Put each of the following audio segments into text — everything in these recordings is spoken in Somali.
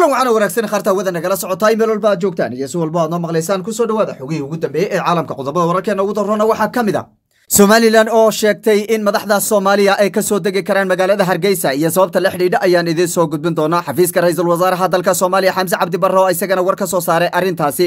kulan waxaana wanaagsan khaartaa wada nagala socotaa meel walba aad joogtaan iyo si walba aad noo maqlaysaan kusoo dhawaada xogihii ugu dambeeyey ee eh, caalamka qodobada wararkeena ugu darroona waxaa ka mid a somalilan oo sheegtay in madaxda soomaaliya ay ka soo degi karaan magaalada hargeysa iyo sababta la xidhiidha ayaan idiin soo gudbin doonaa xafiiska ra-iisul wasaaraha dalka soomaaliya xamse cabdi oo isagana war ka soo saaray arrintaasi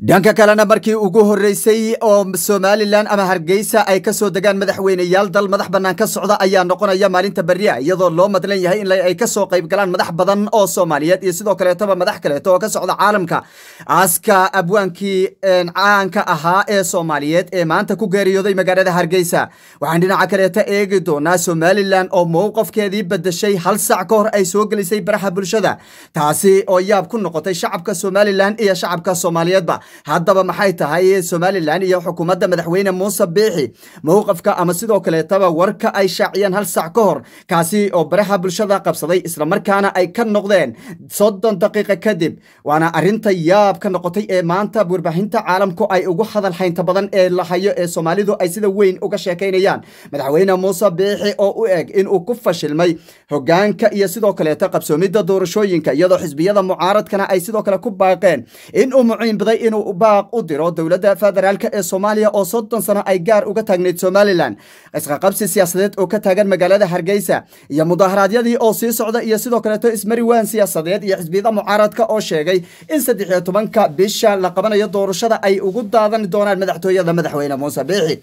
dhanka kalena markii ugu horreysay oo somalilan ama hargeysa ay kasoo degaan madaxweyneyaal dal madax bannaan ka socda ayaa noqonaya maalinta berria iyadoo loo madlan yahay in ay ka qayb galaan madax badan oo soomaaliyeed iyo sidoo kaleetoba madax kaleeto oo ka socda caalamka aaska abwaankii caanka ahaa ee soomaaliyeed ee maanta ku geeriyooday magaalada hargeysa waxaan dhinaca kaleeta eegi doonaa somalilan oo mowqafkeedii bedeshay hal saac ka hor ay soo gelisay baraha bulshada taasi oo yaab ku noqotay shacabka somalilan iyo shacabka soomaaliyeedba haddaba maxay tahay somalilan iyo xukuumadda madaxweyne muuse biixi mowqafka ama sidoo kaleetaba warka ay shaaciyeen hal sac ka hor kaasi oo baraha bulshada qabsaday islamarkaana ay ka noqdeen soddon daqiiqa kadib waana arrinta yaab ka noqotay ee maanta warbaahinta caalamku ay ugu hadal haynta badan ee lahayo ee soomaalidu ay sida weyn uga sheekaynayaan madaxweyne muuse biixi oo u eg inuu ku fashilmay hogaanka iyo sidoo kaleeta qabsoomidda doorashooyinka iyadoo xisbiyada mucaaradkana ay sidoo kale ku baaqeen inuu muciinbaday inuu inuu baaq u diro dowladda federaalk ee soomaaliya oo soddon sano ay gaar uga taagnayd somalilan isqaqabsi siyaasadeed oo ka taagan magaalada hargeysa iyo mudaharaadyadii oo sii socda iyo sidoo kaleeto ismariwaan siyaasadeed iyo xisbiyada mucaaradka oo sheegay in saddex iyo tobanka bisha la qabanayo doorashada ay ugu daadan doonaan madaxtooyada madaxweyne muuse biixi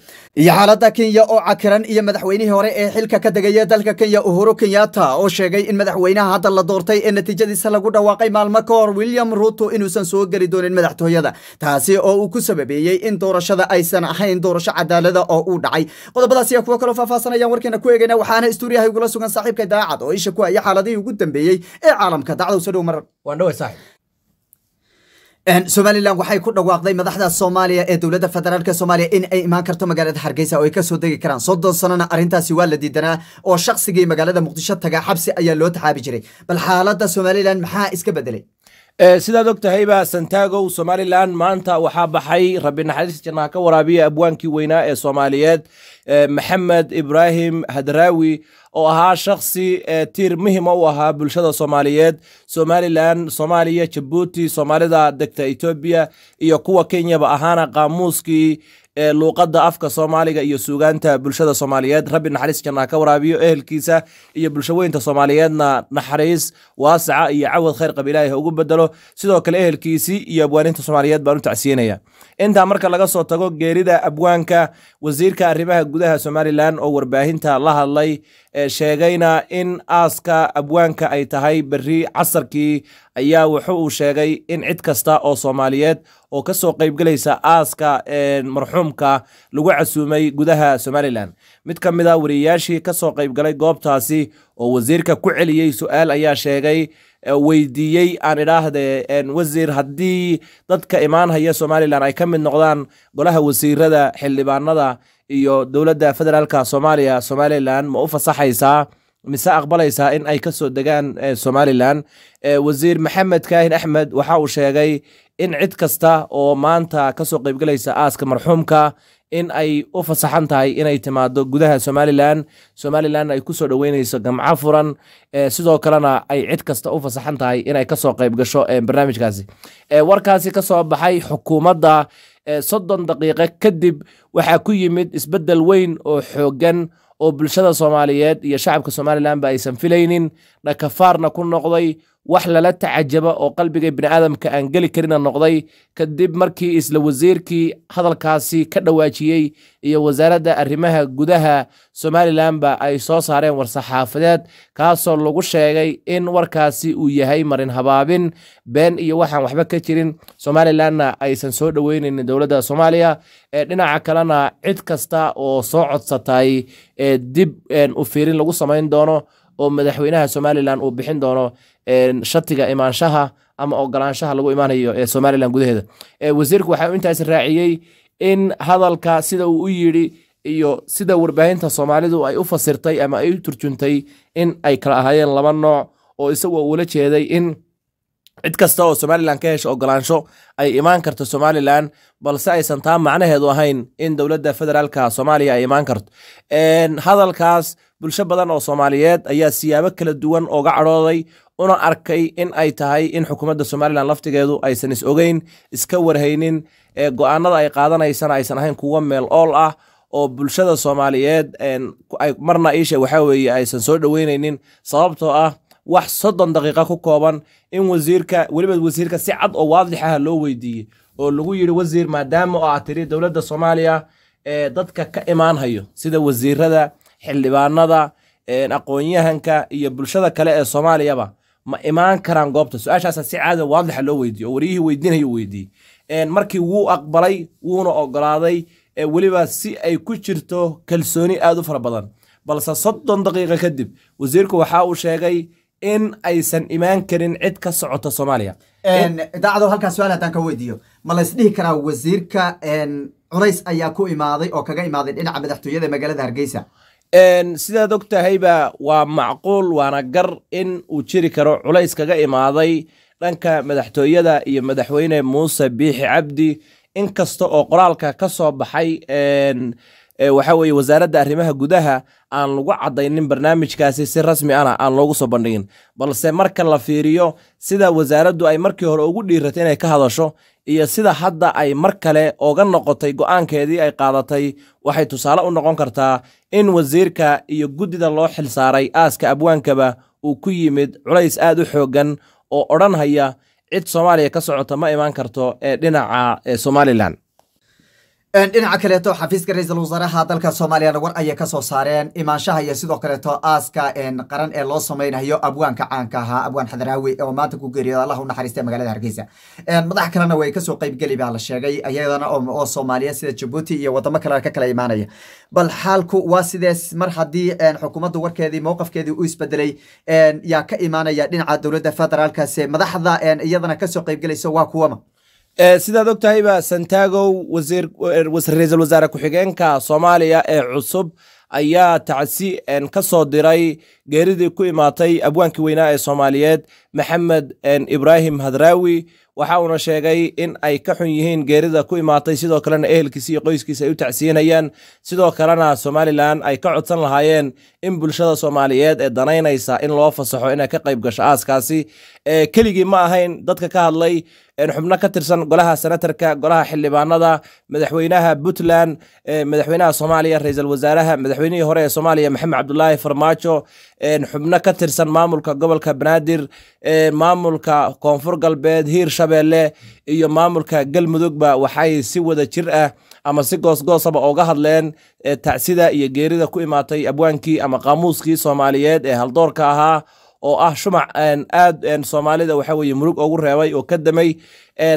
iyo xaalada kenya oo cakiran iyo madaxweynihii hore ee xilka ka degaya dalka kenya uhuru kenyata oo sheegay in madaxweynaha hadda la doortay ee natiijadiisa lagu dhawaaqay maalmo ka hor william ruuto inuusan soo geli doonin madaxtooyada taasi oo uu ku sababeeyey in doorashada aysan ahayn doorasho cadaalada ah oo uu dhacay qodobadaasiya kuwo kaloo faahfaasanayaan warkeena ku eegeyna waxaana istuuriyahay ugula sugan saaxiibka daacad oo isha ku haya xaaladihii ugu dambeeyey ee caalamka dacdowsa dhow marar somalilan waxay ku dhawaaqday madaxda soomaaliya ee dowladda federaalk soomaaliya in ay imaan karto magaalada hargeysa oo ay kasoo degi karaan soddon sanona arintaasi waa la diidanaa oo shaqsigii magaalada muqdisho taga xabsi ayaa loo taxaabi jiray bal xaaladda somalilan maxaa iska bedelay Eh, sidaad og tahayba santago somalilan maanta waxaa baxay rabi naxariista jannaha ka waraabiya abwaankii weynaa ee soomaaliyeed eh, maxamed ibraahim hadraawi oo ahaa shakhsi eh, tiir muhima u ahaa bulshada soomaaliyeed somalilan soomaaliya jabuuti soomaalida degta etoobiya iyo kuwa kenyaba ahaana qaamuuskii ee luuqadda afka soomaaliga iyo suugaanta bulshada soomaaliyeed rabbi naxariis jannaha ka waraabiyo ehelkiisa iyo bulshaweynta soomaaliyeedna naxariis waasaca iyo cawad khayr qab ilaahi ugu bedelo sidoo kale ehelkiisii iyo abwaaninta soomaaliyeed baan u tacsiinaya intaa marka laga soo tago geerida abwaanka wasiirka arrimaha gudaha somalilan oo warbaahinta la hadlay sheegayna in aaska abwaanka ay tahay berri casarkii ayaa wuxu uu sheegay in cid kasta oo soomaaliyeed oo ka soo qaybgelaysa aaska marxuumka lagu casuumay gudaha somalilan mid ka mid a ah wariyayaashii ka soo qaybgalay goobtaasi oo wasiirka ku celiyey su-aal ayaa sheegay weydiiyey aan idhaahdee wasiir haddii dadka imaan haya somalilan ay ka mid noqdaan golaha wasiirada xildhibaanada iyo dowladda federaalka soomaaliya somalilan ma u fasaxaysaa mise aqbalaysaa in ay kasoo degaan somalilan wasiir maxamed kaahin axmed waxa uu sheegay in cid kasta oo maanta kasoo qaybgalaysa aaska marxuumka in ay u fasaxan tahay inay timaado gudaha somalilan somalilan ay kusoo dhoweyneyso gamco furan eh, sidoo kalena ay cid kasta u fasaxan tahay inay kasoo qayb gasho eh, barnaamijkaasi eh, warkaasi kasoo baxay xukuumadda soddon daqiiqe kadib waxaa ku yimid isbedel weyn oo xooggan oo bulshada soomaaliyeed iyo shacabka somalilanba aysan filaynin dhakafaarna ku noqday wax lala tacajaba oo qalbiga biniaadamka aan geli karina noqday kadib markii isla wasiirkii hadalkaasi ka dhawaajiyey iyo wasaaradda arrimaha gudaha somalilandba ay soo saareen war-saxaafadeed kaasoo lagu sheegay in warkaasi uu yahay marin habaabin been iyo waxaan waxba ka jirin somalilandna aysan soo dhoweynayn dowladda soomaaliya ee dhinaca kalena cid kasta oo soo codsatay ee dib u fiirin lagu samayn doono oo madaxweynaha somalilan uu bixin doono shatiga imaanshaha ama ogolaanshaha lagu imaanayo ee somalilan gudaheeda wasiirku waxa intaas raaciyey in hadalka sida uu u yidhi iyo sida warbaahinta soomaalidu ay u fasirtay ama ay u turjuntay in ay kala ahaayeen laba nooc oo isagu uula jeeday in cid kasta oo somalilan ka hesha ogolaansho ay imaan karto somalilan balse aysan taa macnaheedu ahayn in dowladda federaalka soomaaliya ay imaan karto hadalkaas bulsho badan oo soomaaliyeed ayaa siyaabo kala duwan oga cadhooday una arkay in ay tahay in xukuumadda somalilan laftigeedu aysan is ogeyn iska warhaynin go-aanada ay qaadanaysana aysan ahayn kuwo meel ool ah oo bulshada soomaaliyeed marna iisha waxaweye aysan soo dhoweyneynin sababtoo ah wax soddon daqiiqa ku kooban in wasiirka weliba wasiirka si cad oo waadix ah loo weydiiyey oo lagu yidhi wasiir maadaama oo aad ah tiri dowladda soomaaliya ee dadka ka imaanhayo sida wasiirada xildhibaanada aqoon-yahanka iyo bulshada kale ee soomaaliyaba ma imaan karaan goobta su-aashaasa si caada ah waadixa loo weydiiyo oo wariyihii weydiinaya weydiiyey markii wuu aqbalay wuuna ogolaaday weliba si ay ku jirto kalsooni aad u fara badan balse soddon daqiiqa kadib wasiirku waxa uu sheegay in aysan imaan karin cid ka socota soomaaliya idaacado halkaa su-aal haddaan ka weydiiyo ma laysdhihi karaa wasiirka cunays ayaa ku imaaday oo kaga imaaday dhinaca madaxtooyada magaalada hargeysa sidaad og tahayba waa macquul waana gar in uu jiri karo culays kaga imaaday dhanka madaxtooyada iyo madaxweyne muuse biixi cabdi in kasta oo qoraalka ka soo baxay waxa weye wasaaradda arrimaha gudaha aan lagu caddaynin barnaamijkaasi si rasmi ana aan loogu soo bandhigin balse marka la fiiriyo sida wasaaraddu ay markii hore ugu dhiiratay inay ka hadasho iyo sida hadda ay mar kale oga noqotay go'aankeedii ay qaadatay waxay tusaale u noqon kartaa in wasiirka iyo guddida loo xilsaaray aaska abwaankaba uu ku yimid culays aad u xooggan oo odhan haya cid soomaaliya ka socota ma imaan karto ee dhinaca somalilan dhinaca kaleeto xafiiska ra-iisul wasaaraha dalka soomaaliyana war ayay kasoo saareen imaanshaha iyo sidoo kaleeto aaska qaran ee loo samaynayo abwaanka caanka ahaa abwaan xadaraawi oo maanta ku geeriyooda allah u naxariistay magaalada hargeysa madax kalena way kasoo qeybgeli baa la sheegay iyadana oo soomaaliyeed sida jabuuti iyo wadamo kale ka kala imaanaya bal xaalku waa sidees mar haddii xukuumaddu warkeedii mowqafkeedii u isbedelay yaa ka imaanaya dhinaca dowladda federaalkaas madaxda iyadana kasoo qeybgelaysa waa kuwama Eh, sidaad ogtahayba tahayba santagow er, ra-iisul wasaare ku-xigeenka soomaaliya ee cusub ayaa tacsi ka soo diray geeridii ku imaatay abwaankii weynaa ee soomaaliyeed maxamed ibraahim hadraawi waxa uuna sheegay in ay ka xun yihiin geerida ku imaatay sidoo kalena ehelkiisa iyo qoyskiisa ay u tacsiinayaan sidoo kalena somalilan ay ka codsan lahaayeen in bulshada soomaaliyeed ee danaynaysa in loo fasaxo inay ka qayb gasho aaskaasi keligii ma ahayn dadka ka hadlay xubno ka tirsan golaha senatarka golaha xildhibaanada madaxweynaha puntland madaxweynaha soomaaliya ra-iisul wasaaraha madaxweynihii hore ee soomaaliya maxamed cabdulaahi farmaajo xubno ka tirsan maamulka gobolka banaadir maamulka koonfur galbeed hiirsha Shabeelle iyo maamulka Galmudug ba waxay si wada jir ah ama si goosgoosaba uga hadleen tacsida iyo geerida ku imaatay abwaankii ama qaamuuskii Soomaaliyeed ee haldoorka ahaa oo ah shumac aad Soomaalida waxa weeye murug ugu reebay oo ka damay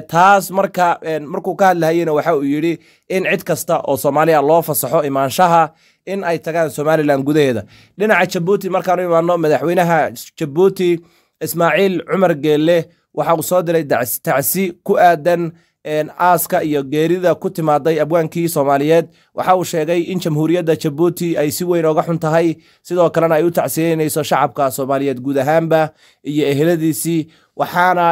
taas marka markuu ka hadlahayna waxa uu yidhi in cid kasta oo Soomaaliya loo fasaxo imaanshaha in ay tagaan Somaliland gudaheeda dhinaca Jabuuti markaan imaano madaxweynaha Jabuuti Ismaaciil Cumar Geelle waxa uu soo diray tacsi ku aadan aaska iyo geerida ku timaaday abwaankii soomaaliyeed waxa uu sheegay in jamhuuriyadda jabuuti ay si weyn oga xun tahay sidoo kalena ay u tacsiyeynayso shacabka soomaaliyeed guud ahaanba iyo eheladiisii waxaana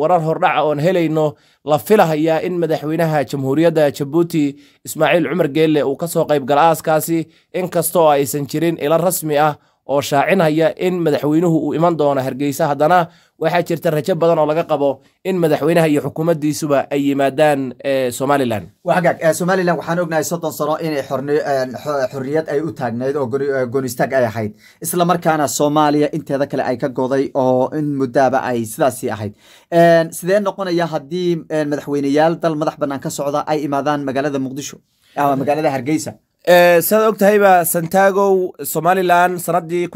warar hordhaca oon helayno la filahayaa in madaxweynaha jamhuuriyadda jabuuti ismaaciil cumar geelle uu ka soo qayb aaskaasi in kasta aysan jirin ilo rasmi ah oo shaacinaya in madaxweynuhu uu iman doono hargeysa haddana waxaa jirta rajo badan oo laga qabo in madaxweynaha iyo xukuumaddiisuba ay yimaadaan eh, somalilan hagaag eh, somalilan waxaan ognahay soddon sano inay eh, xorriyad ay u taagnayd oo goonistaag ay ahayd isla markaana soomaaliya inteeda kale ay ka goday oo in muddaaba ay sidaasi ahayd sidee noqonaya haddii madaxweyneyaal dal madax bannaan ka socda ay imaadaan magaalada muqdisho ama ah, magaalada hargeysa saad og tahayba santagow somalilan sanadii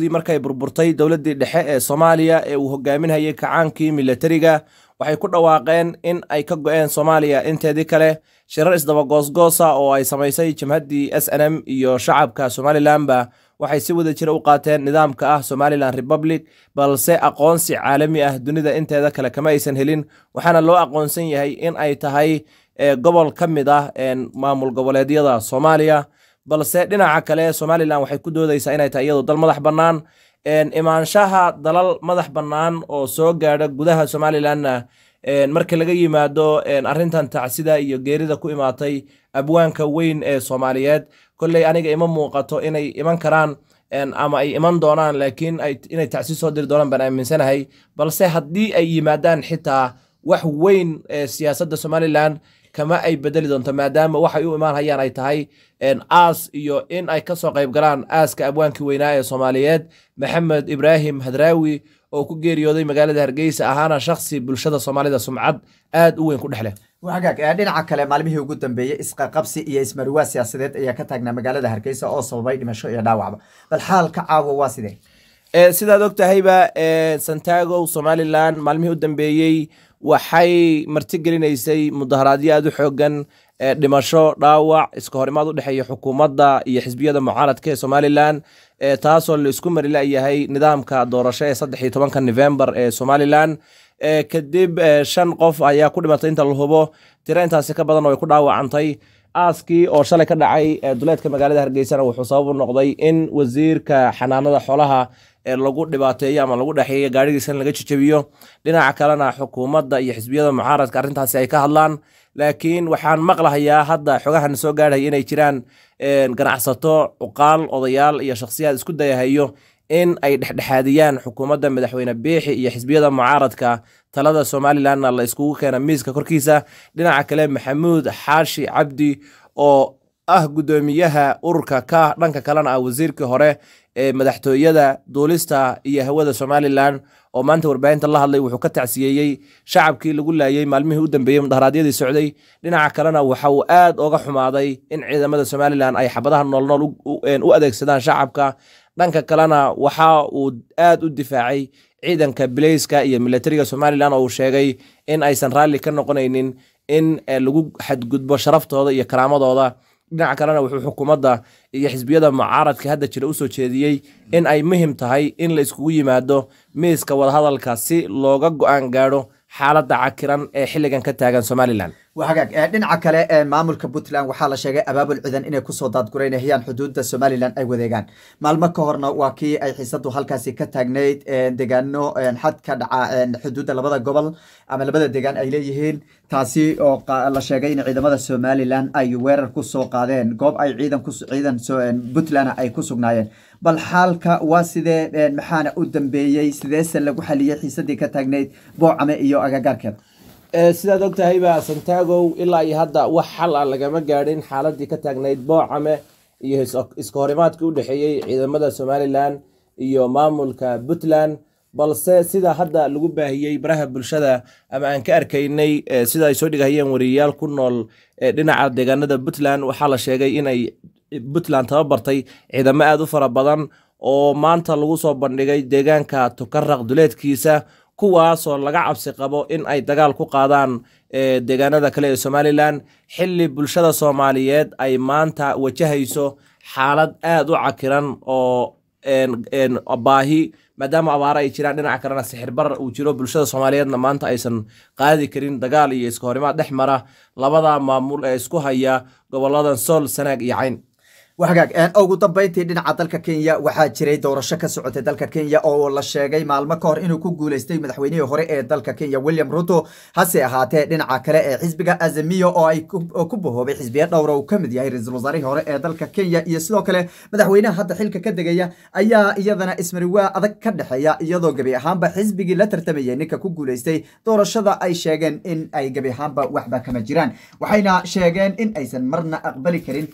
dii markay burburtay dowladii dhexe ee soomaaliya ee uu hogaaminayay kacaankii milatariga waxay ku dhawaaqeen in ay ka go'een soomaaliya inteedii kale shirar isdabagoosgoosa oo ay samaysay jamhaddii s n m iyo shacabka somalilanba waxay si wada jira ah u qaateen nidaamka ah somalilan republic balse aqoonsi caalami ah dunida inteeda kale kama aysan helin waxaana loo aqoonsan yahay in ay tahay gobol ka mid ah maamul goboleedyada soomaaliya balse dhinaca kale somalilan waxay ku doodaysaa inay tahay iyadoo dal madax bannaan imaanshaha dalal madax bannaan oo soo gaadha gudaha somalilanna marka laga yimaado arrintan tacsida iyo geerida ku imaatay abwaanka weyn ee soomaaliyeed kolley aniga ima muuqato inay iman karaan ama ay iman doonaan laakiin inay tacsi soo diri doonaan baan aaminsanahay balse haddii ay yimaadaan xitaa wax weyn ee siyaasadda somalilan kama ay bedeli doonto maadaama waxay u imaan hayaan ay tahay aas iyo in ay kasoo qayb galaan aaska abwaankii weynaa ee soomaaliyeed maxamed ibraahim hadraawi oo ku geeriyooday magaalada hargeysa ahaana shaksi bulshada soomaalida sumcad aad u weyn ku dhex leh wagaag dhinaca kale maalmihii ugu dambeeyey isqaqabsi iyo ismaruwaa siyaasadeed ayaa ka taagnaa magaalada hargeysa oo sababay dhimasho iyo dhaawacba bal xaalka caawo waa sidee sidaad og tahayba santaagow somalilan maalmihii u dambeeyey waxay martigelinaysay mudaharaadyo aad u xoogan dhimasho dhaawac iska horimaad u dhexeeya xukuumadda iyo xisbiyada mucaaradka ee somalilan taasoo laisku marilayahay nidaamka doorasho ee saddex iyo tobanka nofembar ee somalilan kadib shan qof ayaa ku dhimatay inta la hubo tiro intaasi ka badan oo ay ku dhaawacantay aaskii oo shalay ka dhacay duleedka magaalada hargeysana wuxuu sabab u noqday in wasiirka xanaanada xoolaha lagu dhibaateeyo ama lagu dhexeeyo gaadhigiisa in laga jajabiyo dhinaca kalena xukuumadda iyo xisbiyada mucaaradka arrintaasi ay ka hadlaan laakiin waxaan maqlahayaa hadda xogahana soo gaadhaya inay jiraan ganacsato cuqaal odayaal iyo shakhsiyaad isku dayahayo in ay dhexdhexaadiyaan xukuumadda madaxweyne biixi iyo xisbiyada mucaaradka talada somalilandna la iskugu keena miiska korkiisa dhinaca kale maxamuud xaashi cabdi oo ah guddoomiyaha ururka ka dhanka kalena ah wasiirkii hore ee madaxtooyada duulista iyo hawada somalilan oo maanta warbaahinta la hadlay wuxuu ka tacsiyeeyey shacabkii lagu laayey maalmihii u dambeeyey mudaharaadyadii socday dhinaca kalena waxa uu aad oga xumaaday in ciidamada somalilan ay xabadaha noolnool u adeegsadaan shacabka dhanka kalena waxa uu aad u difaacay ciidanka bilayska iyo militariga somalilan oo uu sheegay in aysan raalli ka noqonaynin in eh, lagu xadgudbo sharaftooda iyo karaamadooda dhinaca kalena wuxuu xukuumadda iyo xisbiyada mucaaradka hadda jira usoo jeediyey in ay muhim tahay in la iskugu yimaado miiska wadahadalka si looga go-aan gaadho xaaladda cakiran ee xilligan ka taagan somalilan waa hagaag dhinaca kale ee maamulka puntland waxaa la sheegay abaabul ciidan inay kusoo daadguraynayaan xuduudda somalilan ay wadeegaan maalmo ka horna waa kii ay xiisadu halkaasi ka taagnayd deegaano xad ka dhaca xuduudda labada gobol ama labada deegaan ay leeyihiin taasi oo la sheegay in ciidamada somalilan ay weerar ku soo qaadeen goob ay ciidan puntland ay ku sugnaayeen bal xaalka waa sidee eh, maxaana u dambeeyey sideese lagu xaliyey xiisadii ka taagnayd boocame iyo agagaarkeeda eh, sidaad ogtahayba santaagow ilaa iyo hadda wax xal ah lagama gaadhin xaaladii ka taagnayd boocame iyo iska horimaadkii u dhexeeyey ciidamada somalilan iyo maamulka puntland balse sida hadda lagu baahiyey baraha bulshada ama aan ka arkaynay eh, sida ay soo dhigahayeen wariyayaal ku nool dhinaca deegaanada puntland waxaa la sheegay inay puntland tababartay ciidamo aad u fara badan oo maanta lagu soo bandhigay deegaanka tukaraq duleedkiisa kuwaasoo laga cabsi qabo in ay dagaal ku qaadaan deegaanada kale ee somalilan xili bulshada soomaaliyeed ay maanta wajahayso xaalad aad u cakiran oo baahi maadaama abaaro ay jiraan dhinaca kalena sixirbar uu jiro bulshada soomaaliyeedna maanta aysan qaadi karin dagaal iyo iska horimaad dhex mara labadaa maamul ee isku haya goboladan sool sanaag iyo cayn ugu dambayntii dhinaca dalka kenya waxaa jiray doorasho ka socotay dalka kenya oo la sheegay maalmo ka hor inuu ku guuleystay madaxweynihii hore ee dalka kenya william ruto hase ahaatee dhinaca kale ee xisbiga azamiyo oo ay ku bahoobay xisbiya dhowr uu ka mid yahay ra-iisul wasaarihii hore ee dalka kenya iyo sidoo kale madaxweynaha hadda xilka ka degaya ayaa iyadana ismariwaa adag ka dhexeeya iyadoo gebi ahaanba xisbigii la tartamayay ninka ku guuleystay doorashada ay sheegeen in ay gebi ahaanba waxba kama jiraan waxayna sheegeen in aysan marna aqbali karin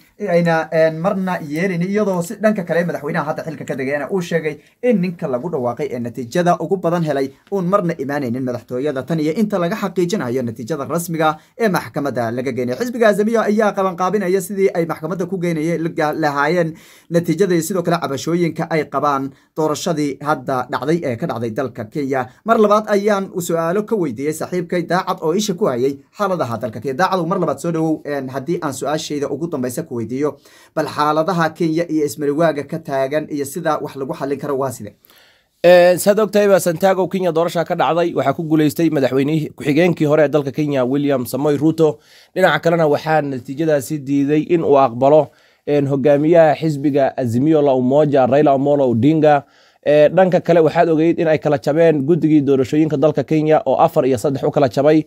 harna yeelin iyadoo si dhanka kale madaxweynaha hadda xilka ka degayana uu sheegay in ninka lagu dhawaaqay ee natiijada ugu badan helay uun marna imaanaynin madaxtooyada tan iyo inta laga xaqiijinayo natiijada rasmiga ee maxkamadda laga geenay xisbiga azamiya ayaa qabanqaabinaya sidii ay maxkamadda ku geenlahaayeen natiijada iyo sidoo kale cabashooyinka ay qabaan doorashadii hadda dhacday ee ka dhacday dalka kenya mar labaad ayaan su-aalo ka weydiiyey saaxiibkay daacad oo isha ku hayay xaaladaha dalka kenya daacadu mar labaad soo dhawow haddii aan su-aashayda ugu dambaysa ku weydiiyo bal xaaladaha kenya iyo ismariwaaga ka taagan iyo sida wax lagu xalin karo waa side saad ogtahay baa santiago kenya doorashaa ka dhacday waxaa ku guuleystay madaxweynihii ku-xigeenkii hore ee dalka kenya william samoy ruto dhinaca kalena waxaa natiijadaasi diiday in uu aqbalo hogaamiyaha xisbiga azimio la umoja raila omolo odinga dhanka kale waxaad ogeyd inay kala jabeen guddigii doorashooyinka dalka kenya oo afar iyo saddex u kala jabay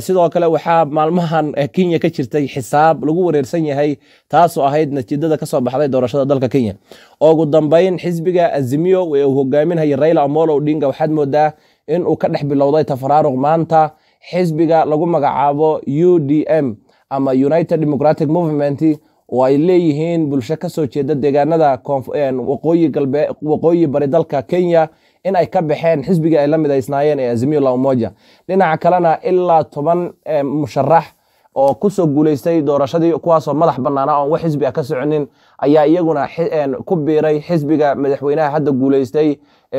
sidoo kale waxaa maalmahan kenya ka jirtay xisaab lagu wareersan yahay taasoo ahayd natiijada kasoo baxday doorashada dalka kenya ugu dambeyn xisbiga azimio ee uu hogaaminhaya raila amolo odinga waxaad moodaa in uu ka dhex bilowday tafaraaruq maanta xisbiga lagu magacaabo u d m ama united democratic movement oo ay leeyihiin bulsho kasoo jeeda deegaanada eh, waqooyi bari dalka kenya in ay ka baxeen xisbigii ay la midaysnaayeen ee eh, azimio la umoja dhinaca kalena ilaa toban eh, musharax oo kusoo guuleystay doorashadii kuwaasoo madax banaana oon wax xisbi ah ka soconin ayaa iyaguna ku biiray xisbiga madaxweynaha hadda guuleystay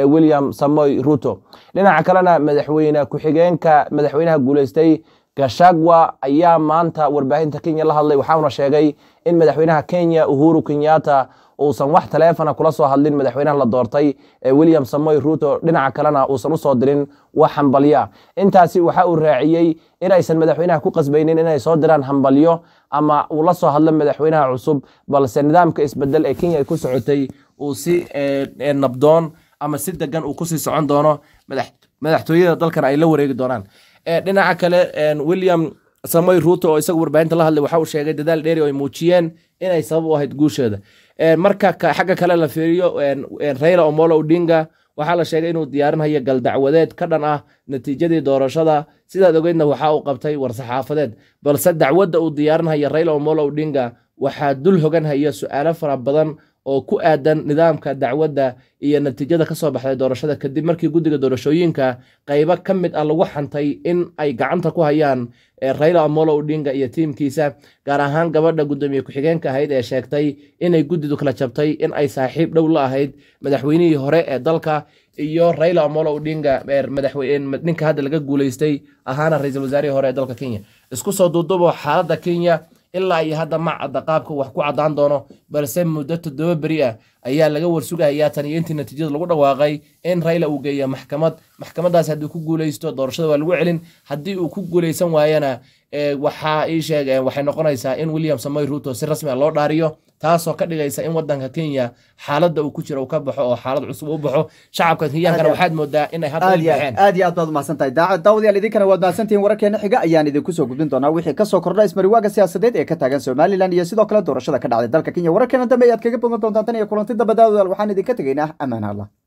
william samoy ruto dhinaca kalena madaxweyne ku-xigeenka madaxweynaha guuleystay gashagwa ayaa maanta warbaahinta kenya la hadlay waxauna sheegay in madaxweynaha kenya uhuru kenyata uusan wax taleefona kula soo hadlin madaxweynaha la doortay ee william samoy ruto dhinaca kalena uusan usoo dirin wax hambalya intaasi waxa uu raaciyey in aysan madaxweynaha ku qasbaynin inay soo diraan hambalyo ama uu la soo hadlo madaxweynaha cusub balse nidaamka isbedel ee kenya ay ku socotay uu si eh, eh, nabdoon ama si degan uu kusii socon doono madaxtooyada dalkan ay la wareegi doonaan Eh, dhinaca kale william samoy ruuto oo isagu warbaahinta la hadlay waxa uu sheegay dadaal dheeri oo ay muujiyeen inay sabab u ahayd guusheeda eh, marka xagga kale la fiiriyo rayla omolo odinga waxaa la sheegay inuu diyaarinhayo galdacwadeed ka dhan ah natiijadii doorashada sidaad ogeydna waxa uu qabtay war-saxaafadeed balse dacwadda uu diyaarinhaya rayla omolo odinga waxaa dul hoganhaya su-aalo fara badan oo ku aadan nidaamka dacwadda iyo natiijada ka soo baxday doorashada kadib markii guddiga doorashooyinka qaybo ka mid ah lagu xantay in ay gacanta ku hayaan rayla omolo udhinga iyo tiimkiisa gaar ahaan gabadha guddoomiye ku-xigeenka ahayd ee sheegtay inay guddidu kala jabtay in ay saaxiib dhow la ahayd madaxweynihii hore ee dalka iyo rayla amolo udhinga ninka hadda laga guulaystay ahaana ra-iisul wasaarihii hore ee dalka kenya isku soo duudubo xaaladda kenya ilaa iyo hadda ma cadda qaabka wax ku caddaan doono balse muddo toddoba beri ah ayaa laga warsugahayaa tan iyo intii natiijada lagu dhawaaqay in rayla uu geeya maxkamad maxkamadaas haddii ku guulaysto doorashada waa lagu celin haddii uu ku guulaysan waayana eh, waxaa ii sheeg waxay noqonaysaa in william samoy ruuto si rasmi ah loo dhaariyo taasoo ka dhigaysa in wadanka kenya xaalada uu ku jiro uu ka baxo oo xaalad cusub u baxo shacabka kenyankana waxaad moodaa inay hadda u aad iyo aad baad umahadsantahay daawadyaal idinkana waad mahadsantihiin wararkeena xiga ayaan idinku soo gudbin doonaa wixii kasoo kordha ismariwaaga siyaasadeed ee ka taagan somalilan iyo sidoo kale doorashada ka dhacday dalka kenya wararkeena dambe ayaad kaga bogan doontaan tan iyo kulanti dambe waxaan idinka tegaynaa ammaan allah